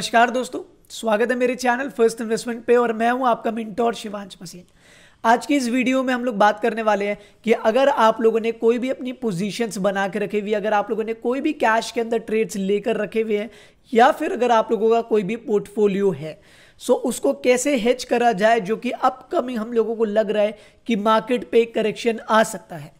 नमस्कार दोस्तों स्वागत है मेरे चैनल फर्स्ट इन्वेस्टमेंट पे और मैं हूं आपका मिंटोर शिवांश मसीन आज की इस वीडियो में हम लोग बात करने वाले हैं कि अगर आप लोगों ने कोई भी अपनी पोजीशंस बना के रखी हुई अगर आप लोगों ने कोई भी कैश के अंदर ट्रेड्स लेकर रखे हुए हैं या फिर अगर आप लोगों का कोई भी पोर्टफोलियो है सो so, उसको कैसे हेच करा जाए जो कि अपकमिंग हम लोगों को लग रहा है कि मार्केट पे करेक्शन आ सकता है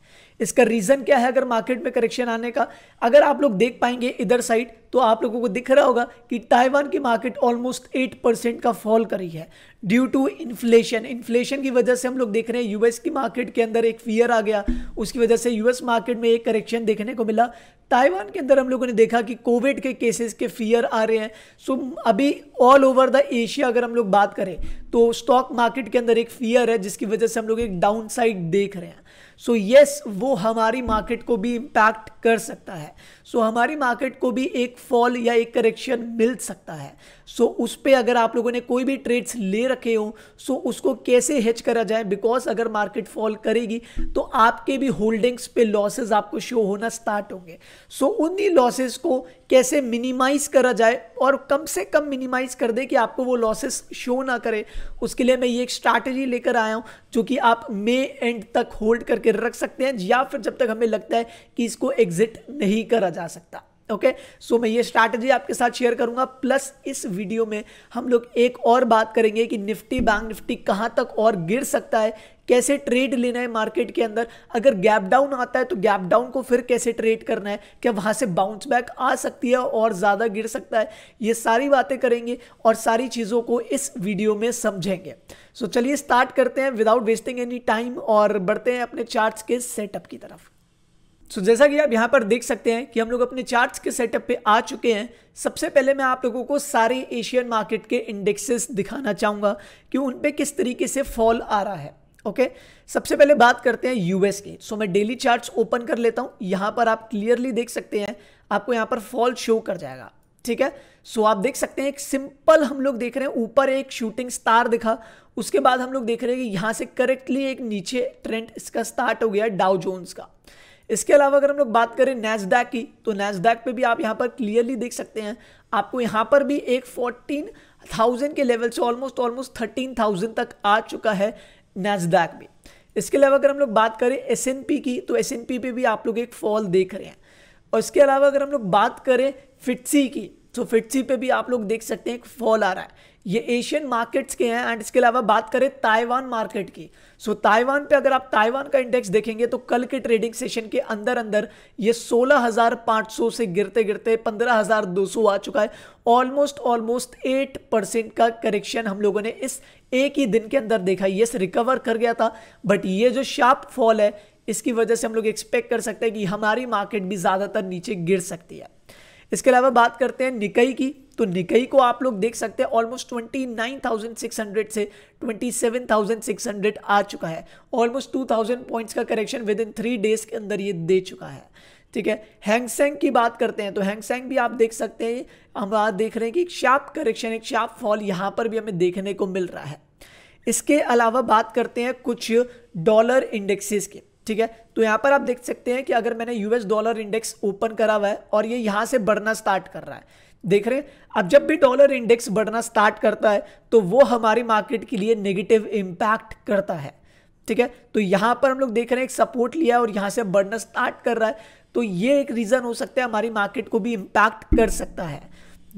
इसका रीज़न क्या है अगर मार्केट में करेक्शन आने का अगर आप लोग देख पाएंगे इधर साइड तो आप लोगों को दिख रहा होगा कि ताइवान की मार्केट ऑलमोस्ट एट परसेंट का फॉल करी है ड्यू टू इन्फ्लेशन इन्फ्लेशन की वजह से हम लोग देख रहे हैं यूएस की मार्केट के अंदर एक फियर आ गया उसकी वजह से यूएस मार्केट में एक करेक्शन देखने को मिला ताइवान के अंदर हम लोगों ने देखा कि कोविड के केसेस के फियर आ रहे हैं सो so, अभी ऑल ओवर द एशिया अगर हम लोग बात करें तो स्टॉक मार्केट के अंदर एक फियर है जिसकी वजह से हम लोग एक डाउन साइड देख रहे हैं सो so यस yes, वो हमारी मार्केट को भी इम्पैक्ट कर सकता है सो so हमारी मार्केट को भी एक फॉल या एक करेक्शन मिल सकता है सो so, उस पर अगर आप लोगों ने कोई भी ट्रेड्स ले रखे हो सो so उसको कैसे हेच करा जाए बिकॉज अगर मार्केट फॉल करेगी तो आपके भी होल्डिंग्स पे लॉसेस आपको शो होना स्टार्ट होंगे सो so, उन्हीं लॉसेस को कैसे मिनिमाइज करा जाए और कम से कम मिनिमाइज कर दे कि आपको वो लॉसेस शो ना करे उसके लिए मैं ये एक स्ट्रैटेजी लेकर आया हूँ जो कि आप मे एंड तक होल्ड करके रख सकते हैं या फिर जब तक हमें लगता है कि इसको एग्जिट नहीं करा जा सकता ओके okay? सो so, मैं ये स्ट्रैटेजी आपके साथ शेयर करूंगा प्लस इस वीडियो में हम लोग एक और बात करेंगे कि निफ्टी बैंक निफ्टी कहाँ तक और गिर सकता है कैसे ट्रेड लेना है मार्केट के अंदर अगर गैप डाउन आता है तो गैप डाउन को फिर कैसे ट्रेड करना है क्या वहां से बाउंस बैक आ सकती है और ज़्यादा गिर सकता है ये सारी बातें करेंगे और सारी चीज़ों को इस वीडियो में समझेंगे सो so, चलिए स्टार्ट करते हैं विदाउट वेस्टिंग एनी टाइम और बढ़ते हैं अपने चार्ट के सेटअप की तरफ सो जैसा कि आप यहाँ पर देख सकते हैं कि हम लोग अपने चार्ट्स के सेटअप पे आ चुके हैं सबसे पहले मैं आप लोगों को सारे एशियन मार्केट के इंडेक्सेस दिखाना चाहूँगा कि उन पर किस तरीके से फॉल आ रहा है ओके सबसे पहले बात करते हैं यूएस की सो मैं डेली चार्ट्स ओपन कर लेता हूँ यहाँ पर आप क्लियरली देख सकते हैं आपको यहाँ पर फॉल शो कर जाएगा ठीक है सो so, आप देख सकते हैं एक सिंपल हम लोग देख रहे हैं ऊपर एक शूटिंग स्टार दिखा उसके बाद हम लोग देख रहे हैं कि यहाँ से करेक्टली एक नीचे ट्रेंड इसका स्टार्ट हो गया डाउ जोन्स का इसके अलावा अगर हम लोग बात करें नैसडैक की तो नैसडैक पे भी आप यहाँ पर क्लियरली देख सकते हैं आपको यहाँ पर भी एक फोर्टीन थाउजेंड के लेवल से ऑलमोस्ट ऑलमोस्ट थर्टीन थाउजेंड तक आ चुका है नैसडैक में इसके अलावा अगर हम लोग बात करें एस की तो एस पे भी आप लोग एक फॉल देख रहे हैं और इसके अलावा अगर हम लोग बात करें फिटसी की तो फिटसी पे भी आप लोग देख सकते हैं एक फॉल आ रहा है ये एशियन मार्केट्स के हैं एंड इसके अलावा बात करें ताइवान मार्केट की सो so, ताइवान पे अगर आप ताइवान का इंडेक्स देखेंगे तो कल के ट्रेडिंग सेशन के अंदर अंदर ये 16,500 से गिरते गिरते 15,200 आ चुका है ऑलमोस्ट ऑलमोस्ट 8 परसेंट का करेक्शन हम लोगों ने इस एक ही दिन के अंदर देखा येस रिकवर कर गया था बट ये जो शार्प फॉल है इसकी वजह से हम लोग एक्सपेक्ट कर सकते हैं कि हमारी मार्केट भी ज़्यादातर नीचे गिर सकती है इसके अलावा बात करते हैं निकई की तो निकई को आप लोग देख सकते हैं ऑलमोस्ट 29,600 से 27,600 आ चुका है ऑलमोस्ट 2,000 पॉइंट्स का correction within three days के अंदर ये दे चुका है ठीक है हैंगसेंग की बात करते हैं तो हैंगसेंग भी आप देख सकते हैं हम आज देख रहे हैं कि एक शार्प करेक्शन एक शार्प फॉल यहाँ पर भी हमें देखने को मिल रहा है इसके अलावा बात करते हैं कुछ डॉलर इंडेक्सेस के ठीक है तो यहाँ पर आप देख सकते हैं कि अगर मैंने यूएस डॉलर इंडेक्स ओपन करा हुआ है और ये यहाँ से बढ़ना स्टार्ट कर रहा है देख रहे हैं अब जब भी डॉलर इंडेक्स बढ़ना स्टार्ट करता है तो वो हमारी मार्केट के लिए नेगेटिव इम्पैक्ट करता है ठीक है तो यहां पर हम लोग देख रहे हैं एक सपोर्ट लिया और यहां से बढ़ना स्टार्ट कर रहा है तो ये एक रीज़न हो सकता है हमारी मार्केट को भी इम्पैक्ट कर सकता है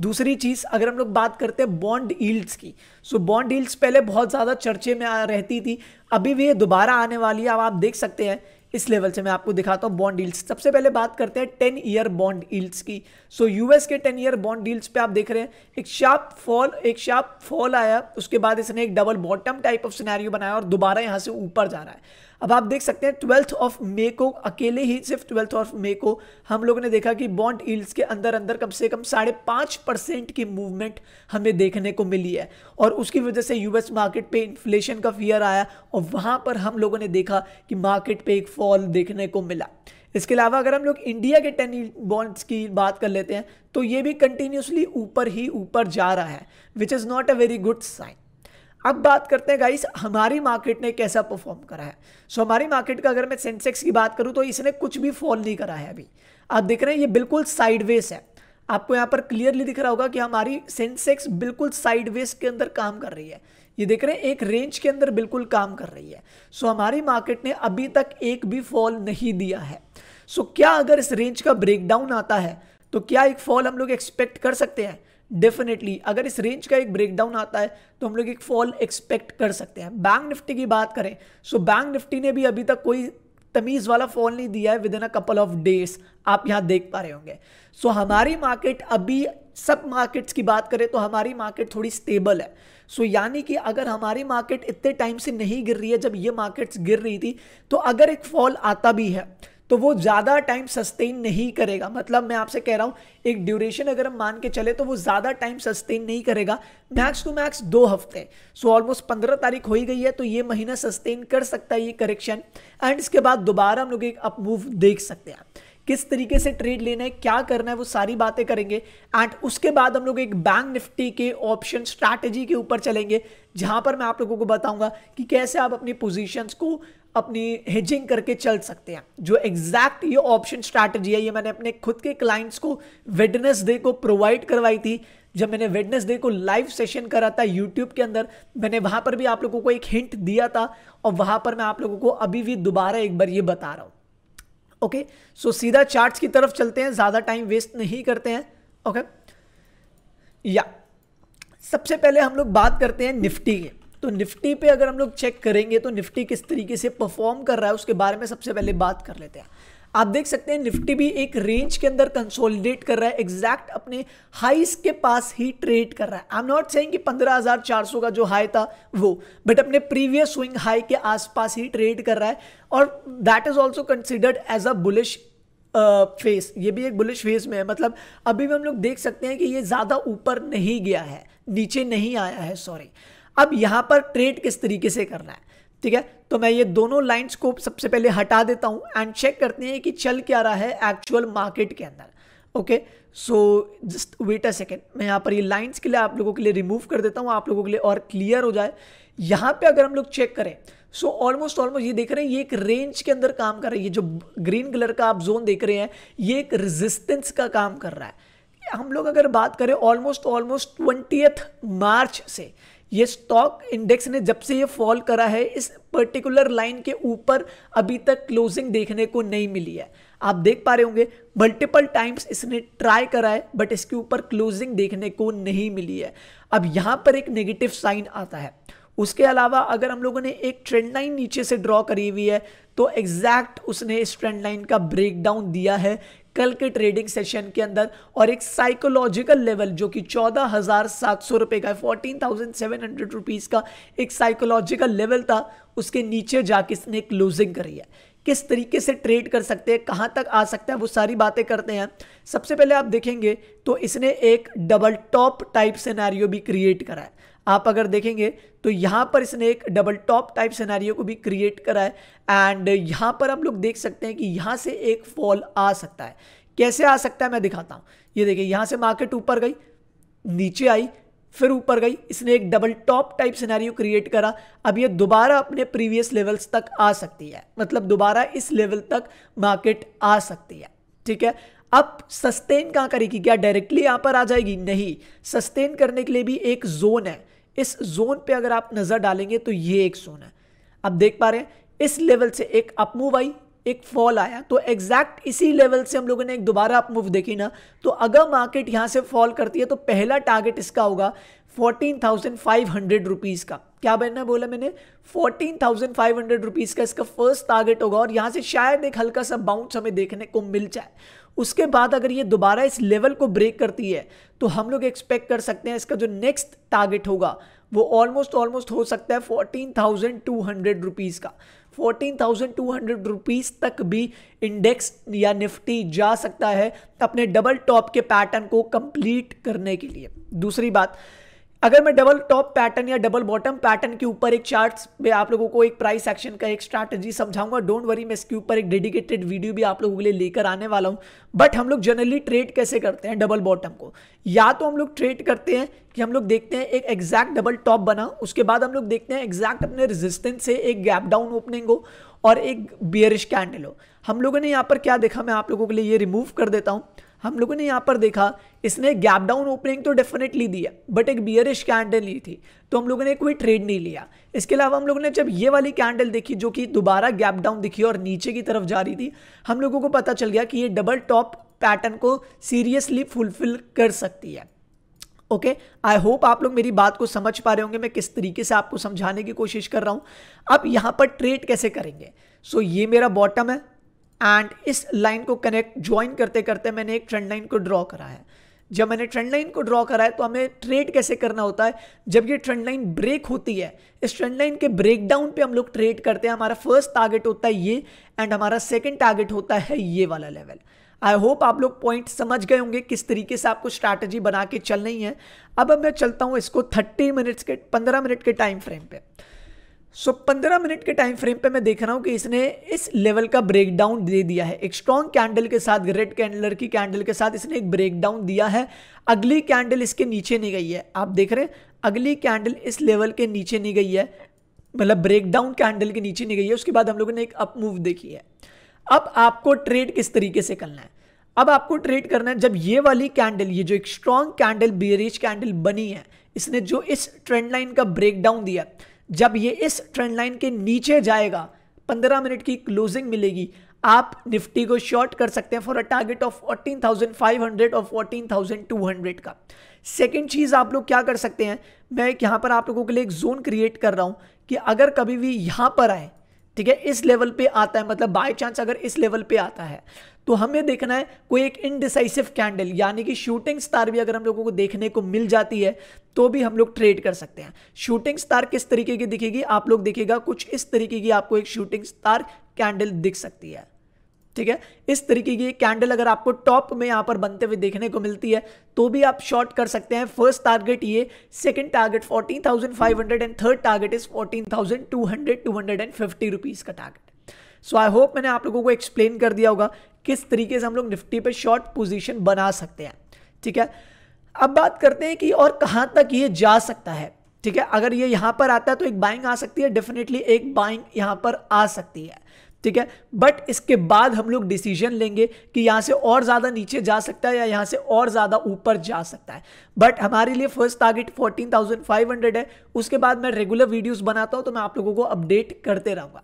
दूसरी चीज़ अगर हम लोग बात करते हैं बॉन्ड ईल्ड्स की सो बॉन्ड ईल्ड्स पहले बहुत ज़्यादा चर्चे में रहती थी अभी भी ये दोबारा आने वाली है अब आप देख सकते हैं इस लेवल से मैं आपको दिखाता हूँ बॉन्ड डील्स सबसे पहले बात करते हैं टेन ईयर बॉन्ड डील्स की सो so, यूएस के टेन ईयर बॉन्ड डील्स पे आप देख रहे हैं एक शार्प फॉल एक शार्प फॉल आया उसके बाद इसने एक double bottom type of scenario बनाया और दोबारा यहाँ से ऊपर जा रहा है अब आप देख सकते हैं ट्वेल्थ ऑफ मे को अकेले ही सिर्फ ट्वेल्थ ऑफ मे को हम लोगों ने देखा कि बॉन्ड ईल्स के अंदर अंदर कम से कम साढ़े पाँच परसेंट की मूवमेंट हमें देखने को मिली है और उसकी वजह से यूएस मार्केट पे इन्फ्लेशन का फियर आया और वहाँ पर हम लोगों ने देखा कि मार्केट पे एक फॉल देखने को मिला इसके अलावा अगर हम लोग इंडिया के टेन बॉन्ड्स की बात कर लेते हैं तो ये भी कंटिन्यूसली ऊपर ही ऊपर जा रहा है which is not a very good sign अब बात करते हैं गाइस हमारी मार्केट ने कैसा परफॉर्म करा है सो so, हमारी मार्केट का अगर मैं सेंसेक्स की बात करूँ तो इसने कुछ भी फॉल नहीं करा है अभी आप देख रहे हैं ये बिल्कुल साइडवेज है आपको यहाँ पर क्लियरली दिख रहा होगा कि हमारी सेंसेक्स बिल्कुल साइडवेज के अंदर काम कर रही है ये देख रहे हैं एक रेंज के अंदर बिल्कुल काम कर रही है सो so, हमारी मार्केट ने अभी तक एक भी फॉल नहीं दिया है सो so, क्या अगर इस रेंज का ब्रेकडाउन आता है तो क्या एक फॉल हम लोग एक्सपेक्ट कर सकते हैं डेफिनेटली अगर इस रेंज का एक ब्रेकडाउन आता है तो हम लोग एक फॉल एक्सपेक्ट कर सकते हैं बैंक निफ्टी की बात करें सो बैंक निफ्टी ने भी अभी तक कोई तमीज़ वाला फॉल नहीं दिया है within a couple of days आप यहाँ देख पा रहे होंगे सो so, हमारी मार्केट अभी सब मार्केट्स की बात करें तो हमारी मार्केट थोड़ी स्टेबल है सो so, यानी कि अगर हमारी मार्केट इतने टाइम से नहीं गिर रही है जब ये मार्केट्स गिर रही थी तो अगर एक फॉल आता भी है तो वो ज़्यादा टाइम सस्टेन नहीं करेगा मतलब मैं आपसे कह रहा हूँ एक ड्यूरेशन अगर हम मान के चले तो वो ज़्यादा टाइम सस्टेन नहीं करेगा मैक्स टू मैक्स दो हफ्ते सो ऑलमोस्ट पंद्रह तारीख हो ही गई है तो ये महीना सस्टेन कर सकता है ये करेक्शन एंड इसके बाद दोबारा हम लोग एक अपमूव देख सकते हैं किस तरीके से ट्रेड लेना है क्या करना है वो सारी बातें करेंगे एंड उसके बाद हम लोग एक बैंक निफ्टी के ऑप्शन स्ट्रैटेजी के ऊपर चलेंगे जहां पर मैं आप लोगों को बताऊंगा कि कैसे आप अपनी पोजीशंस को अपनी हेजिंग करके चल सकते हैं जो एग्जैक्ट ये ऑप्शन स्ट्रैटेजी है ये मैंने अपने खुद के क्लाइंट्स को वेडनेस डे को प्रोवाइड करवाई थी जब मैंने वेडनेस डे को लाइव सेशन करा था यूट्यूब के अंदर मैंने वहाँ पर भी आप लोगों को एक हिंट दिया था और वहाँ पर मैं आप लोगों को अभी भी दोबारा एक बार ये बता रहा हूँ ओके सो सीधा चार्ट्स की तरफ चलते हैं ज़्यादा टाइम वेस्ट नहीं करते हैं ओके या सबसे पहले हम लोग बात करते हैं निफ्टी की तो निफ्टी पे अगर हम लोग चेक करेंगे तो निफ्टी किस तरीके से परफॉर्म कर रहा है उसके बारे में सबसे पहले बात कर लेते हैं आप देख सकते हैं निफ्टी भी एक रेंज के अंदर कंसोलिडेट कर रहा है एग्जैक्ट अपने हाइस के पास ही ट्रेड कर रहा है आई एम नॉट सेइंग कि 15,400 का जो हाई था वो बट अपने प्रीवियस स्विंग हाई के आसपास ही ट्रेड कर रहा है और that is also considered as a bullish phase ये भी एक बुलिश फेस में है मतलब अभी भी हम लोग देख सकते हैं कि ये ज़्यादा ऊपर नहीं गया है नीचे नहीं आया है सॉरी अब यहाँ पर ट्रेड किस तरीके से करना है ठीक है तो मैं ये दोनों लाइन्स को सबसे पहले हटा देता हूँ एंड चेक करते हैं कि चल क्या रहा है एक्चुअल मार्केट के अंदर okay so just wait a second मैं यहाँ पर ये लाइन्स के लिए आप लोगों के लिए रिमूव कर देता हूँ आप लोगों के लिए और क्लियर हो जाए यहाँ पे अगर हम लोग चेक करें सो ऑलमोस्ट ऑलमोस्ट ये देख रहे हैं ये एक रेंज के अंदर काम कर रहा है ये जो ग्रीन कलर का आप जोन देख रहे हैं ये एक रेजिस्टेंस का काम कर रहा है हम लोग अगर बात करें ऑलमोस्ट ऑलमोस्ट ट्वेंटी मार्च से ये स्टॉक इंडेक्स ने जब से ये फॉल करा है इस पर्टिकुलर लाइन के ऊपर अभी तक क्लोजिंग देखने को नहीं मिली है आप देख पा रहे होंगे मल्टीपल टाइम्स इसने ट्राई करा है बट इसके ऊपर क्लोजिंग देखने को नहीं मिली है अब यहाँ पर एक नेगेटिव साइन आता है उसके अलावा अगर हम लोगों ने एक ट्रेंड लाइन नीचे से ड्रॉ करी हुई है तो एग्जैक्ट उसने इस ट्रेंड लाइन का ब्रेकडाउन दिया है कल के ट्रेडिंग सेशन के अंदर और एक साइकोलॉजिकल लेवल जो कि चौदह हज़ार सात सौ रुपये का fourteen thousand seven hundred rupees का एक साइकोलॉजिकल लेवल था उसके नीचे जाके इसने क्लोजिंग करी है किस तरीके से ट्रेड कर सकते हैं कहाँ तक आ सकता है वो सारी बातें करते हैं सबसे पहले आप देखेंगे तो इसने एक डबल टॉप टाइप सिनेरियो भी क्रिएट करा है आप अगर देखेंगे तो यहाँ पर इसने एक डबल टॉप टाइप सिनेरियो को भी क्रिएट करा है एंड यहाँ पर हम लोग देख सकते हैं कि यहाँ से एक फॉल आ सकता है कैसे आ सकता है मैं दिखाता हूँ ये देखिए यहाँ से मार्केट ऊपर गई नीचे आई फिर ऊपर गई इसने एक double top type scenario create करा अब ये दोबारा अपने प्रीवियस लेवल्स तक आ सकती है मतलब दोबारा इस लेवल तक मार्केट आ सकती है ठीक है अब सस्टेन कहाँ करेगी क्या डायरेक्टली यहाँ पर आ जाएगी नहीं सस्टेन करने के लिए भी एक जोन है इस जोन पे अगर आप नज़र डालेंगे तो ये एक जोन है आप देख पा रहे हैं इस लेवल से एक अपमूव आई एक फॉल आया तो एग्जैक्ट इसी लेवल से हम लोगों ने एक दोबारा अपमूव देखी ना तो अगर मार्केट यहां से फॉल करती है तो पहला टारगेट इसका होगा fourteen thousand five hundred rupees का क्या बनना बोला मैंने fourteen thousand five hundred rupees का इसका फर्स्ट टारगेट होगा और यहां से शायद एक हल्का सा बाउंस हमें देखने को मिल जाए उसके बाद अगर ये दोबारा इस लेवल को ब्रेक करती है तो हम लोग एक्सपेक्ट कर सकते हैं इसका जो नेक्स्ट टारगेट होगा वो ऑलमोस्ट ऑलमोस्ट हो सकता है fourteen thousand two hundred rupees का fourteen thousand two hundred rupees तक भी इंडेक्स या निफ्टी जा सकता है अपने डबल टॉप के पैटर्न को कंप्लीट करने के लिए दूसरी बात अगर मैं डबल टॉप पैटर्न या डबल बॉटम पैटर्न के ऊपर एक चार्ट में आप लोगों को एक प्राइस एक्शन का एक स्ट्रैटेजी समझाऊंगा डोंट वरी मैं इसके ऊपर एक डेडिकेटेड वीडियो भी आप लोगों के लिए लेकर आने वाला हूं बट हम लोग जनरली ट्रेड कैसे करते हैं डबल बॉटम को या तो हम लोग ट्रेड करते हैं कि हम लोग देखते हैं एक एग्जैक्ट डबल टॉप बना उसके बाद हम लोग देखते हैं एग्जैक्ट अपने रेजिस्टेंस से एक गैप डाउन ओपनिंग हो और एक बियरिश कैंडल हो हम लोगों ने यहाँ पर क्या देखा मैं आप लोगों के लिए ये रिमूव कर देता हूँ हम लोगों ने यहाँ पर देखा इसने गैप डाउन ओपनिंग तो डेफिनेटली दिया बट एक बियरिश कैंडल ली थी तो हम लोगों ने कोई ट्रेड नहीं लिया इसके अलावा हम लोगों ने जब ये वाली कैंडल देखी जो कि दोबारा गैप डाउन दिखी और नीचे की तरफ जा रही थी हम लोगों को पता चल गया कि ये डबल टॉप पैटर्न को सीरियसली फुलफिल कर सकती है ओके आई होप आप लोग मेरी बात को समझ पा रहे होंगे मैं किस तरीके से आपको समझाने की कोशिश कर रहा हूँ अब यहाँ पर ट्रेड कैसे करेंगे सो so, ये मेरा बॉटम है एंड इस लाइन को कनेक्ट ज्वाइन करते करते मैंने एक ट्रेंड लाइन को ड्रॉ करा है जब मैंने ट्रेंड लाइन को ड्रॉ करा है तो हमें ट्रेड कैसे करना होता है जब ये ट्रेंड लाइन ब्रेक होती है इस ट्रेंड लाइन के ब्रेकडाउन पे हम लोग ट्रेड करते हैं हमारा फर्स्ट टारगेट होता है ये एंड हमारा सेकेंड टारगेट होता है ये वाला लेवल आई होप आप लोग पॉइंट समझ गए होंगे किस तरीके से आपको स्ट्रैटेजी बना के चलनी है अब अब मैं चलता हूँ इसको थर्टी मिनट्स के पंद्रह मिनट के टाइम फ्रेम पर सो so, 15 मिनट के टाइम फ्रेम पे मैं देख रहा हूँ कि इसने इस लेवल का ब्रेकडाउन दे दिया है एक स्ट्रॉन्ग कैंडल के साथ रेड कैंडलर की कैंडल के साथ इसने एक ब्रेकडाउन दिया है अगली कैंडल इसके नीचे नहीं गई है आप देख रहे हैं अगली कैंडल इस लेवल के नीचे नहीं गई है मतलब ब्रेकडाउन कैंडल के नीचे नहीं गई है उसके बाद हम लोगों ने एक अप मूव देखी है अब आपको ट्रेड किस तरीके से करना है अब आपको ट्रेड करना है जब ये वाली कैंडल ये जो एक स्ट्रॉन्ग कैंडल बियरिज कैंडल बनी है इसने जो इस ट्रेंड लाइन का ब्रेकडाउन दिया है जब ये इस ट्रेंड लाइन के नीचे जाएगा 15 मिनट की क्लोजिंग मिलेगी आप निफ्टी को शॉर्ट कर सकते हैं फॉर अ टारगेट ऑफ 14,500 और 14,200 का सेकेंड चीज़ आप लोग क्या कर सकते हैं मैं यहाँ पर आप लोगों के लिए एक जोन क्रिएट कर रहा हूँ कि अगर कभी भी यहाँ पर आए ठीक है इस लेवल पे आता है मतलब बाय चांस अगर इस लेवल पे आता है तो हमें देखना है कोई एक इनडिसाइसिव कैंडल यानी कि शूटिंग स्टार भी अगर हम लोगों को देखने को मिल जाती है तो भी हम लोग ट्रेड कर सकते हैं शूटिंग स्टार किस तरीके की दिखेगी आप लोग देखेगा कुछ इस तरीके की आपको एक शूटिंग स्टार कैंडल दिख सकती है ठीक है इस तरीके की कैंडल अगर आपको टॉप में यहां पर बनते हुए देखने को मिलती है तो भी आप शॉर्ट कर सकते हैं फर्स्ट टारगेट ये second target 14,500 and third target is 14,200 250 rupees का टारगेट सो आई होप मैंने आप लोगों को एक्सप्लेन कर दिया होगा किस तरीके से हम लोग निफ्टी पे शॉर्ट पोजीशन बना सकते हैं ठीक है अब बात करते हैं कि और कहाँ तक ये जा सकता है ठीक है अगर ये यहाँ पर आता है तो एक बाइंग आ सकती है डेफिनेटली एक बाइंग यहाँ पर आ सकती है ठीक है बट इसके बाद हम लोग डिसीजन लेंगे कि यहाँ से और ज़्यादा नीचे जा सकता है या यहाँ से और ज़्यादा ऊपर जा सकता है बट हमारे लिए फर्स्ट टारगेट 14,500 है उसके बाद मैं रेगुलर वीडियोस बनाता हूँ तो मैं आप लोगों को अपडेट करते रहूँगा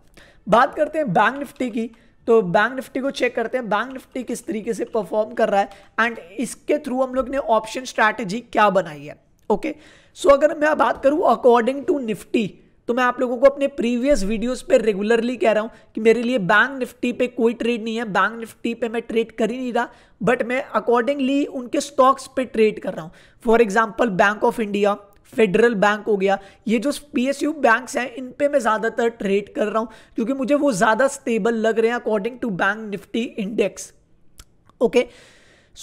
बात करते हैं बैंक निफ्टी की तो बैंक निफ्टी को चेक करते हैं बैंक निफ्टी किस तरीके से परफॉर्म कर रहा है एंड इसके थ्रू हम लोग ने ऑप्शन स्ट्रैटेजी क्या बनाई है ओके okay? सो so, अगर मैं बात करूं अकॉर्डिंग टू निफ्टी तो मैं आप लोगों को अपने प्रीवियस वीडियोस पे रेगुलरली कह रहा हूं कि मेरे लिए बैंक निफ्टी पे कोई ट्रेड नहीं है बैंक निफ्टी पे मैं ट्रेड कर ही नहीं रहा बट मैं अकॉर्डिंगली उनके स्टॉक्स पे ट्रेड कर रहा हूं for example Bank of India Federal Bank हो गया ये जो पी एस बैंक्स हैं इन पे मैं ज़्यादातर ट्रेड कर रहा हूँ क्योंकि मुझे वो ज़्यादा स्टेबल लग रहे हैं according to bank Nifty index okay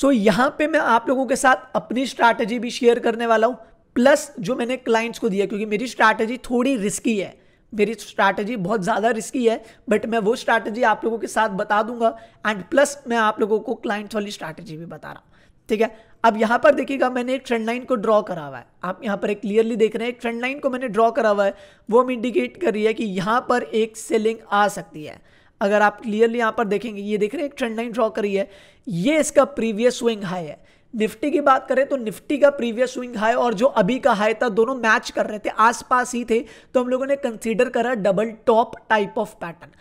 so यहाँ पे मैं आप लोगों के साथ अपनी स्ट्रैटेजी भी शेयर करने वाला हूँ प्लस जो मैंने क्लाइंट्स को दिया क्योंकि मेरी स्ट्रैटेजी थोड़ी रिस्की है मेरी स्ट्रैटेजी बहुत ज़्यादा रिस्की है बट मैं वो स्ट्रैटेजी आप लोगों के साथ बता दूंगा एंड प्लस मैं आप लोगों को क्लाइंट्स वाली स्ट्रैटेजी भी बता रहा हूँ ठीक है अब यहां पर देखिएगा मैंने एक ट्रेंड लाइन को ड्रॉ करा हुआ है आप यहां पर एक क्लियरली देख रहे हैं ट्रेंड लाइन को मैंने ड्रॉ करा हुआ है वो हम इंडिकेट कर रही है कि यहां पर एक सेलिंग आ सकती है अगर आप क्लियरली यहां पर देखेंगे ये देख रहे हैं एक ट्रेंड लाइन ड्रॉ करी है ये इसका प्रीवियस स्विंग हाई है निफ्टी की बात करें तो निफ्टी का प्रीवियस स्विंग हाई और जो अभी का हाई था दोनों मैच कर रहे थे आसपास ही थे तो हम लोगों ने कंसीडर करा double top type of pattern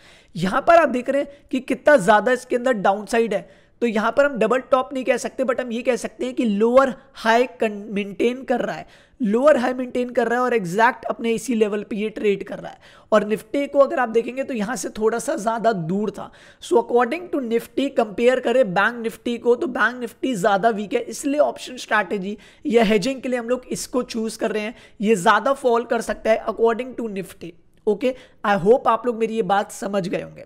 यहां पर आप देख रहे हैं कि कितना ज्यादा इसके अंदर डाउनसाइड है तो यहां पर हम डबल टॉप नहीं कह सकते बट हम ये कह सकते हैं कि लोअर हाई मेंटेन कर रहा है लोअर हाई मेंटेन कर रहा है और एग्जैक्ट अपने इसी लेवल पे ये ट्रेड कर रहा है और निफ्टी को अगर आप देखेंगे तो यहां से थोड़ा सा ज़्यादा दूर था so according to Nifty compare करें बैंक निफ्टी को तो बैंक निफ्टी ज़्यादा वीक है इसलिए ऑप्शन स्ट्रैटेजी या हेजिंग के लिए हम लोग इसको चूज़ कर रहे हैं ये ज़्यादा फॉल कर सकता है according to Nifty okay I hope आप लोग मेरी ये बात समझ गए होंगे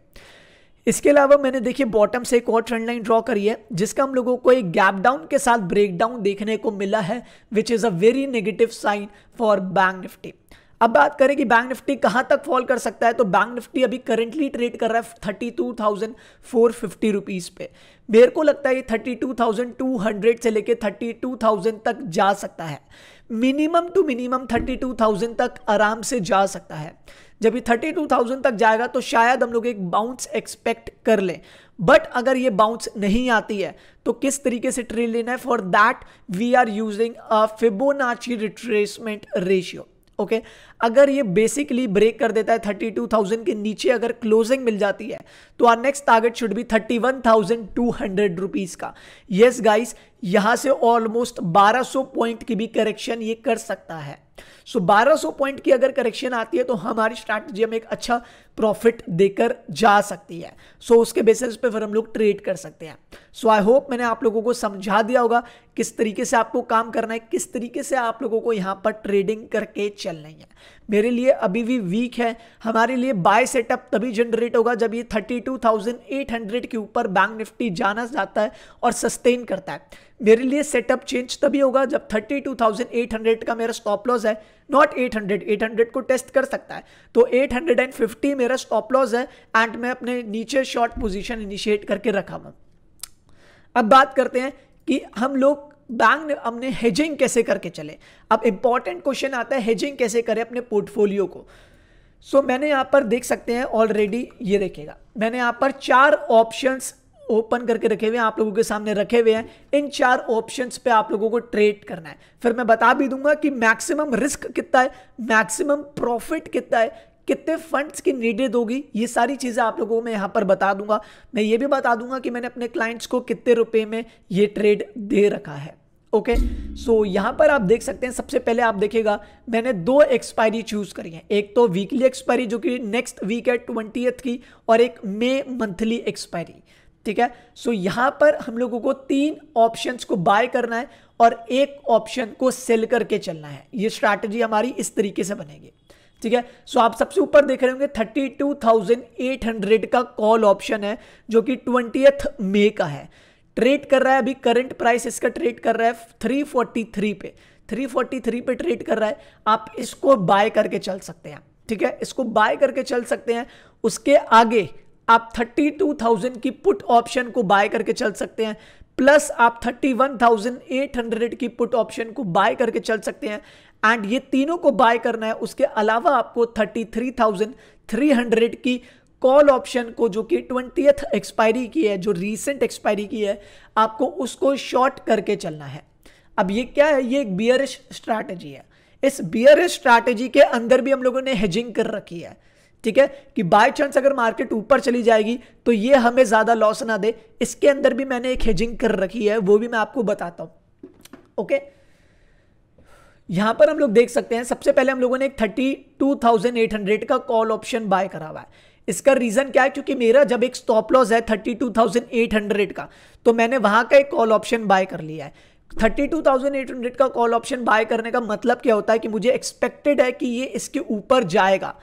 इसके अलावा मैंने देखिए बॉटम से एक और ट्रेंड लाइन ड्रॉ करी है जिसका हम लोगों को एक गैप डाउन के साथ ब्रेक डाउन देखने को मिला है which is a very negative sign for bank Nifty अब बात करें कि बैंक निफ्टी कहां तक फॉल कर सकता है तो बैंक निफ्टी अभी करेंटली ट्रेड कर रहा है thirty two thousand four fifty rupees पे मेरे को लगता है thirty two thousand two hundred से लेके थर्टी टू थाउजेंड तक जा सकता है minimum to minimum thirty two thousand तक आराम से जा सकता है जब ये 32,000 तक जाएगा तो शायद हम लोग एक बाउंस एक्सपेक्ट कर लें बट अगर ये बाउंस नहीं आती है तो किस तरीके से ट्रेड लेना है for that we are using a Fibonacci retracement ratio okay अगर ये बेसिकली ब्रेक कर देता है 32,000 के नीचे अगर क्लोजिंग मिल जाती है तो our next target should be 31,200 rupees का यस yes गाइस यहां से ऑलमोस्ट 1200 पॉइंट की भी करेक्शन ये कर सकता है सो so, 1200 पॉइंट की अगर करेक्शन आती है तो हमारी स्ट्रैटेजी हमें एक अच्छा प्रॉफिट देकर जा सकती है सो so, उसके बेसिस पे फिर हम लोग ट्रेड कर सकते हैं सो आई होप मैंने आप लोगों को समझा दिया होगा किस तरीके से आपको काम करना है किस तरीके से आप लोगों को यहाँ पर ट्रेडिंग करके चलना है मेरे लिए अभी भी वीक है हमारे लिए बाय सेटअप तभी जनरेट होगा जब ये थर्टी के ऊपर बैंक निफ्टी जाना जाता है और सस्टेन करता है मेरे लिए सेटअप चेंज तभी होगा जब 32,800 का मेरा स्टॉप लॉस है नॉट 800 800 को टेस्ट कर सकता है तो 850 मेरा स्टॉप लॉस है एंड मैं अपने नीचे शॉर्ट पोजीशन इनिशिएट करके रखा हुआ अब बात करते हैं कि हम लोग बैंक ने अपने हेजिंग कैसे करके चले अब इंपॉर्टेंट क्वेश्चन आता है हेजिंग कैसे करें अपने पोर्टफोलियो को सो so, मैंने यहाँ पर देख सकते हैं ऑलरेडी ये देखेगा मैंने यहाँ पर चार ऑप्शंस ओपन करके रखे हुए हैं आप लोगों के सामने रखे हुए हैं इन चार ऑप्शंस पे आप लोगों को ट्रेड करना है फिर मैं बता भी दूंगा कि मैक्सिमम रिस्क कितना है मैक्सिमम प्रॉफिट कितना है कितने फंड्स की नीडेड होगी ये सारी चीज़ें आप लोगों को मैं यहाँ पर बता दूंगा मैं ये भी बता दूंगा कि मैंने अपने क्लाइंट्स को कितने रुपए में ये ट्रेड दे रखा है ओके okay, सो so यहाँ पर आप देख सकते हैं सबसे पहले आप देखेगा मैंने दो एक्सपायरी चूज़ करी है एक तो वीकली एक्सपायरी जो कि नेक्स्ट वीक है ट्वेंटी की और एक मे मंथली एक्सपायरी ठीक है सो so, यहां पर हम लोगों को तीन ऑप्शंस को बाय करना है और एक ऑप्शन को सेल करके चलना है ये स्ट्रैटेजी हमारी इस तरीके से बनेगी ठीक है सो आप सबसे ऊपर देख रहे होंगे 32,800 का कॉल ऑप्शन है जो कि ट्वेंटी मे का है ट्रेड कर रहा है अभी करंट प्राइस इसका ट्रेड कर रहा है 343 पे 343 पे ट्रेड कर रहा है आप इसको बाय करके चल सकते हैं ठीक है इसको बाय करके चल सकते हैं उसके आगे आप 32,000 की पुट ऑप्शन को बाय करके चल सकते हैं प्लस आप 31,800 की पुट ऑप्शन को बाय करके चल सकते हैं एंड ये तीनों को बाय करना है उसके अलावा आपको 33,300 की कॉल ऑप्शन को जो कि ट्वेंटियथ एक्सपायरी की है जो रीसेंट एक्सपायरी की है आपको उसको शॉर्ट करके चलना है अब ये क्या है ये एक बियरिश स्ट्रैटेजी है इस बियरिश स्ट्रैटेजी के अंदर भी हम लोगों ने हेजिंग कर रखी है ठीक है कि बाय चांस अगर मार्केट ऊपर चली जाएगी तो ये हमें ज़्यादा लॉस ना दे इसके अंदर भी मैंने एक हेजिंग कर रखी है वो भी मैं आपको बताता हूं ओके यहां पर हम लोग देख सकते हैं सबसे पहले हम लोगों ने एक thirty two thousand eight hundred का कॉल ऑप्शन बाय करा हुआ है इसका रीज़न क्या है क्योंकि मेरा जब एक स्टॉप लॉस है thirty two thousand eight hundred का तो मैंने वहां का एक कॉल ऑप्शन बाय कर लिया है thirty two thousand eight hundred का कॉल ऑप्शन बाय करने का मतलब क्या होता है कि मुझे एक्सपेक्टेड है कि ये इसके ऊपर जाएगा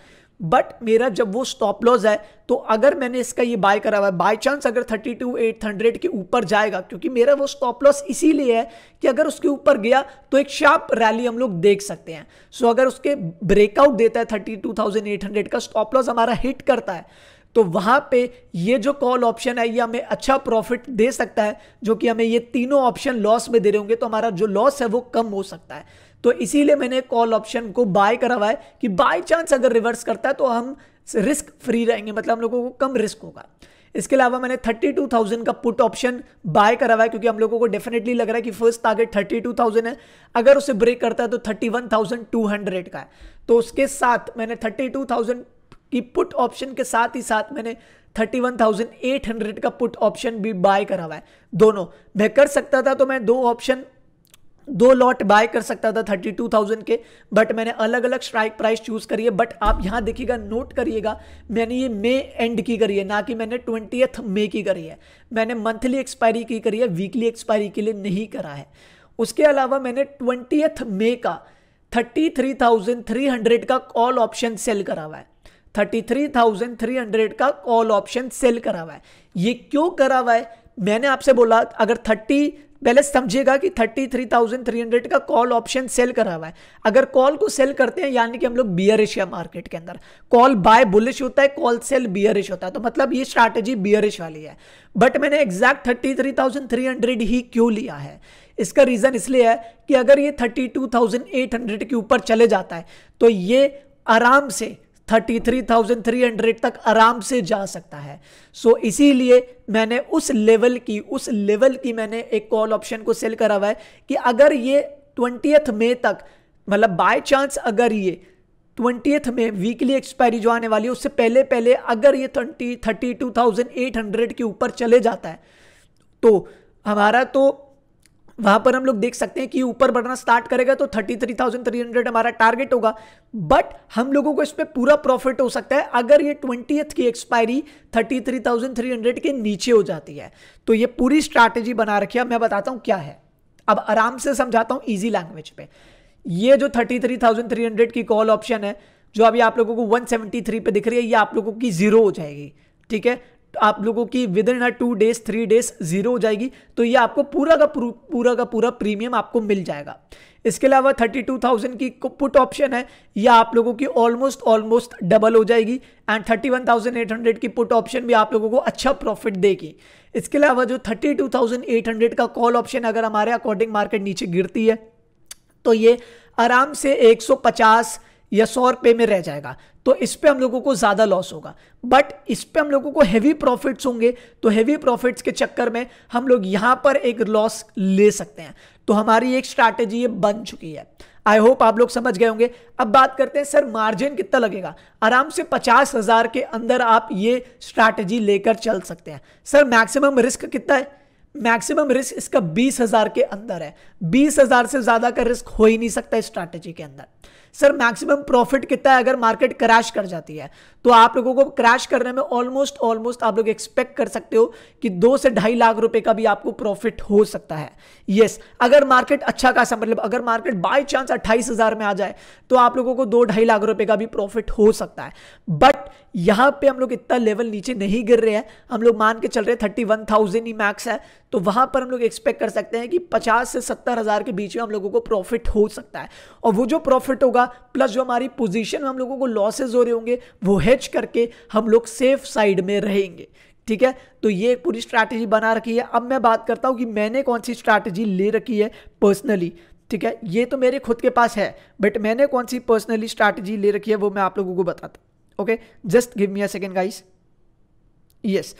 बट मेरा जब वो स्टॉप लॉस है तो अगर मैंने इसका ये बाय करा हुआ है बाई चांस अगर थर्टी टू एट हंड्रेड के ऊपर जाएगा क्योंकि मेरा वो स्टॉप लॉस इसीलिए है कि अगर उसके ऊपर गया तो एक शार्प रैली हम लोग देख सकते हैं सो so, अगर उसके ब्रेकआउट देता है thirty two thousand eight hundred का स्टॉप लॉस हमारा हिट करता है तो वहां पे ये जो कॉल ऑप्शन है ये हमें अच्छा प्रॉफिट दे सकता है जो कि हमें ये तीनों ऑप्शन लॉस में दे रहे होंगे तो हमारा जो लॉस है वो कम हो सकता है तो इसीलिए मैंने कॉल ऑप्शन को बाय करा हुआ है कि बाय चांस अगर रिवर्स करता है तो हम रिस्क फ्री रहेंगे मतलब हम लोगों को कम रिस्क होगा इसके अलावा मैंने 32,000 का पुट ऑप्शन बाय करा हुआ है क्योंकि हम लोगों को डेफिनेटली लग रहा है कि फर्स्ट टारगेट 32,000 है अगर उसे ब्रेक करता है तो 31,200 का है तो उसके साथ मैंने 32,000 की पुट ऑप्शन के साथ ही साथ मैंने 31,800 का पुट ऑप्शन भी बाय करा हुआ है दोनों मैं कर सकता था तो मैं दो ऑप्शन दो लॉट बाय कर सकता था थर्टी टू थाउजेंड के बट मैंने अलग अलग स्ट्राइक प्राइस चूज करी है बट आप यहाँ देखिएगा नोट करिएगा मैंने ये मे एंड की करी है ना कि मैंने ट्वेंटी मे की करी है मैंने मंथली एक्सपायरी की करी है वीकली एक्सपायरी के लिए नहीं करा है उसके अलावा मैंने ट्वेंटी मे का thirty three thousand three hundred का कॉल ऑप्शन सेल करा हुआ है thirty three thousand three hundred का कॉल ऑप्शन सेल करा हुआ है ये क्यों करा हुआ है मैंने आपसे बोला अगर थर्टी पहले समझिएगा कि 33,300 का कॉल ऑप्शन सेल करा हुआ है अगर कॉल को सेल करते हैं यानी कि हम लोग बियरिश है मार्केट के अंदर कॉल बाय बुलिश होता है कॉल सेल बियरिश होता है तो मतलब ये स्ट्रैटेजी बियरिश वाली है बट मैंने एग्जैक्ट 33,300 ही क्यों लिया है इसका रीज़न इसलिए है कि अगर ये 32,800 के ऊपर चले जाता है तो ये आराम से 33,300 तक आराम से जा सकता है सो so, इसीलिए मैंने उस लेवल की उस लेवल की मैंने एक कॉल ऑप्शन को सेल करा हुआ है कि अगर ये ट्वेंटियथ मे तक मतलब बाय चांस अगर ये ट्वेंटियथ में वीकली एक्सपायरी जो आने वाली है उससे पहले पहले अगर ये twenty thirty two thousand eight hundred के ऊपर चले जाता है तो हमारा तो वहां पर हम लोग देख सकते हैं कि ऊपर बढ़ना स्टार्ट करेगा तो thirty three thousand three hundred हमारा टारगेट होगा बट हम लोगों को इस पर पूरा प्रॉफिट हो सकता है अगर ये ट्वेंटी की expiry thirty three thousand three hundred के नीचे हो जाती है तो ये पूरी स्ट्रैटेजी बना रखी है मैं बताता हूं क्या है अब आराम से समझाता हूं ईजी लैंग्वेज पे ये जो thirty three thousand three hundred की कॉल ऑप्शन है जो अभी आप लोगों को 173 पे दिख रही है ये आप लोगों की जीरो हो जाएगी ठीक है आप लोगों की within a two days three days zero हो जाएगी तो ये आपको पूरा का पूरा का पूरा प्रीमियम आपको मिल जाएगा इसके अलावा 32,000 की पुट ऑप्शन है यह आप लोगों की ऑलमोस्ट ऑलमोस्ट डबल हो जाएगी एंड 31,800 की पुट ऑप्शन भी आप लोगों को अच्छा प्रॉफिट देगी इसके अलावा जो 32,800 का कॉल ऑप्शन अगर हमारे अकॉर्डिंग मार्केट नीचे गिरती है तो ये आराम से 150 या सौ रुपये में रह जाएगा तो इस पर हम लोगों को ज़्यादा लॉस होगा बट इस पर हम लोगों को हैवी प्रॉफिट्स होंगे तो हैवी प्रॉफिट्स के चक्कर में हम लोग यहाँ पर एक लॉस ले सकते हैं तो हमारी एक स्ट्रैटेजी ये बन चुकी है आई होप आप लोग समझ गए होंगे अब बात करते हैं सर मार्जिन कितना लगेगा आराम से पचास हज़ार के अंदर आप ये स्ट्रैटेजी लेकर चल सकते हैं सर मैक्सिमम रिस्क कितना है मैक्सिमम रिस्क इसका बीस हज़ार के अंदर है बीस हज़ार से ज़्यादा का रिस्क हो ही नहीं सकता इस स्ट्रैटेजी के अंदर सर मैक्सिमम प्रॉफिट कितना है अगर मार्केट क्रैश कर जाती है तो आप लोगों को क्रैश करने में ऑलमोस्ट ऑलमोस्ट आप लोग एक्सपेक्ट कर सकते हो कि दो से ढाई लाख रुपए का भी आपको प्रॉफिट हो सकता है यस yes, अगर मार्केट अच्छा खासा मतलब अगर मार्केट बाय चांस अट्ठाईस में आ जाए तो आप लोगों को दो ढाई लाख रुपए का भी प्रॉफिट हो सकता है बट यहाँ पे हम लोग इतना लेवल नीचे नहीं गिर रहे हैं हम लोग मान के चल रहे हैं थर्टी वन थाउजेंड ही मैक्स है तो वहाँ पर हम लोग एक्सपेक्ट कर सकते हैं कि पचास से सत्तर हज़ार के बीच में हम लोगों को प्रॉफिट हो सकता है और वो जो प्रॉफिट होगा प्लस जो हमारी पोजीशन में हम लोगों को लॉसेज हो रहे होंगे वो हेज करके हम लोग सेफ साइड में रहेंगे ठीक है तो ये एक पूरी स्ट्रैटेजी बना रखी है अब मैं बात करता हूँ कि मैंने कौन सी स्ट्रैटेजी ले रखी है पर्सनली ठीक है ये तो मेरे खुद के पास है बट मैंने कौन सी पर्सनली स्ट्रैटेजी ले रखी है वो मैं आप लोगों को बताता okay just give me a second guys yes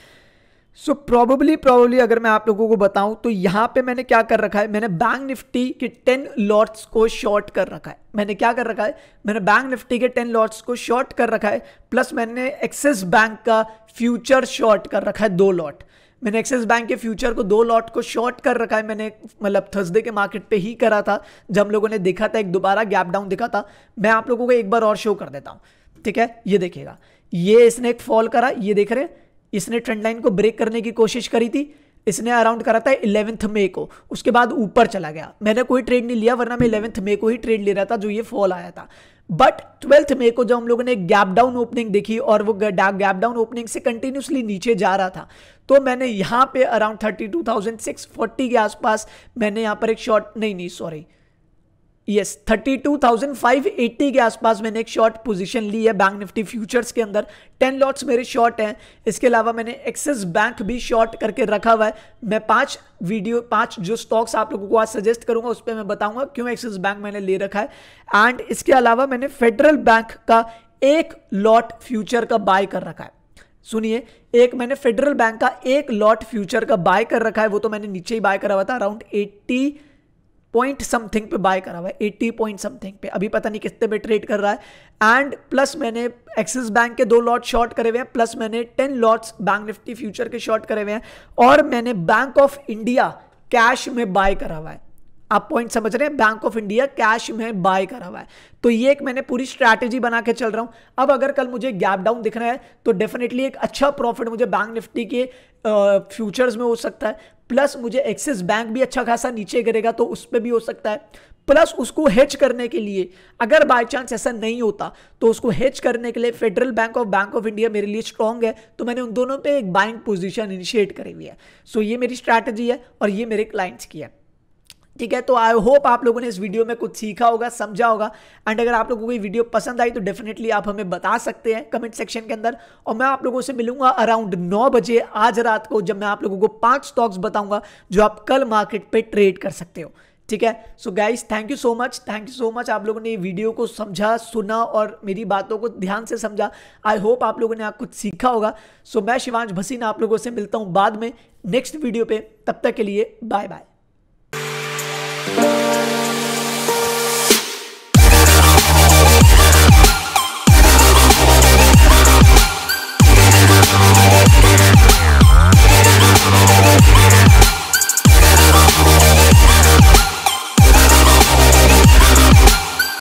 so probably probably अगर मैं आप लोगों को बताऊं तो यहां पे मैंने क्या कर रखा है मैंने बैंक निफ्टी के टेन लॉट्स को शॉर्ट कर रखा है मैंने क्या कर रखा है मैंने बैंक निफ्टी के टेन लॉट्स को शॉर्ट कर रखा है प्लस मैंने एक्सिस बैंक का फ्यूचर शॉर्ट कर रखा है दो लॉट मैंने एक्सिस बैंक के फ्यूचर को दो लॉट को शॉर्ट कर रखा है मैंने मतलब थर्सडे के मार्केट पे ही करा था जब हम लोगों ने देखा था एक दोबारा गैप डाउन दिखा था मैं आप लोगों को एक बार और शो कर देता हूँ ठीक है ये देखिएगा ये इसने एक फॉल करा ये देख रहे हैं इसने ट्रेंड लाइन को ब्रेक करने की कोशिश करी थी इसने अराउंड करा था इलेवेंथ मे को उसके बाद ऊपर चला गया मैंने कोई ट्रेड नहीं लिया वरना मैं इलेवेंथ मे को ही ट्रेड ले रहा था जो ये फॉल आया था बट ट्वेल्थ मे को जब हम लोगों ने गैप डाउन ओपनिंग देखी और वो गैप डाउन ओपनिंग से कंटिन्यूसली नीचे जा रहा था तो मैंने यहाँ पे around thirty two thousand six forty के आसपास मैंने यहां पर एक शॉर्ट नहीं नहीं sorry yes thirty two thousand five eighty के आसपास मैंने एक शॉर्ट पोजीशन ली है बैंक निफ्टी फ्यूचर्स के अंदर टेन लॉट्स मेरे शॉर्ट हैं इसके अलावा मैंने एक्सिस बैंक भी शॉर्ट करके रखा हुआ है मैं पांच वीडियो पांच जो स्टॉक्स आप लोगों को आज सजेस्ट करूंगा उस पर मैं बताऊंगा क्यों एक्सिस बैंक मैंने ले रखा है एंड इसके अलावा मैंने फेडरल बैंक का एक लॉट फ्यूचर का बाय कर रखा है सुनिए एक मैंने फेडरल बैंक का एक लॉट फ्यूचर का बाय कर रखा है वो तो मैंने नीचे ही बाय करा हुआ था अराउंड एट्टी पॉइंट समथिंग पे बाय करा हुआ है एट्टी पॉइंट समथिंग पे अभी पता नहीं कितने पे ट्रेड कर रहा है एंड प्लस मैंने एक्सिस बैंक के दो लॉट शॉर्ट करे हुए हैं प्लस मैंने ten lots bank Nifty future के शॉर्ट करे हुए हैं और मैंने बैंक ऑफ इंडिया कैश में बाय करा हुआ है आप पॉइंट समझ रहे हैं बैंक ऑफ इंडिया कैश में बाय करा हुआ है तो ये एक मैंने पूरी स्ट्रैटेजी बना के चल रहा हूं अब अगर कल मुझे गैप डाउन दिख रहा है तो डेफिनेटली एक अच्छा प्रॉफिट मुझे बैंक निफ्टी के फ्यूचर्स में हो सकता है प्लस मुझे एक्सिस बैंक भी अच्छा खासा नीचे गिरेगा तो उस पर भी हो सकता है प्लस उसको हेज करने के लिए अगर बाय चांस ऐसा नहीं होता तो उसको हेज करने के लिए Federal Bank of Bank of India मेरे लिए स्ट्रांग है तो मैंने उन दोनों पे एक बाइंग पोजीशन इनिशिएट करी हुई है सो so ये मेरी स्ट्रैटेजी है और ये मेरे क्लाइंट्स की है ठीक है तो आई होप आप लोगों ने इस वीडियो में कुछ सीखा होगा समझा होगा एंड अगर आप लोगों को ये वीडियो पसंद आई तो डेफिनेटली आप हमें बता सकते हैं कमेंट सेक्शन के अंदर और मैं आप लोगों से मिलूंगा अराउंड नौ बजे आज रात को जब मैं आप लोगों को पांच स्टॉक्स बताऊंगा जो आप कल मार्केट पे ट्रेड कर सकते हो ठीक है so guys thank you so much thank you so much आप लोगों ने ये वीडियो को समझा सुना और मेरी बातों को ध्यान से समझा आई होप आप लोगों ने आप कुछ सीखा होगा सो so, मैं शिवांश भसीन आप लोगों से मिलता हूँ बाद में नेक्स्ट वीडियो पे तब तक के लिए बाय बाय Bye.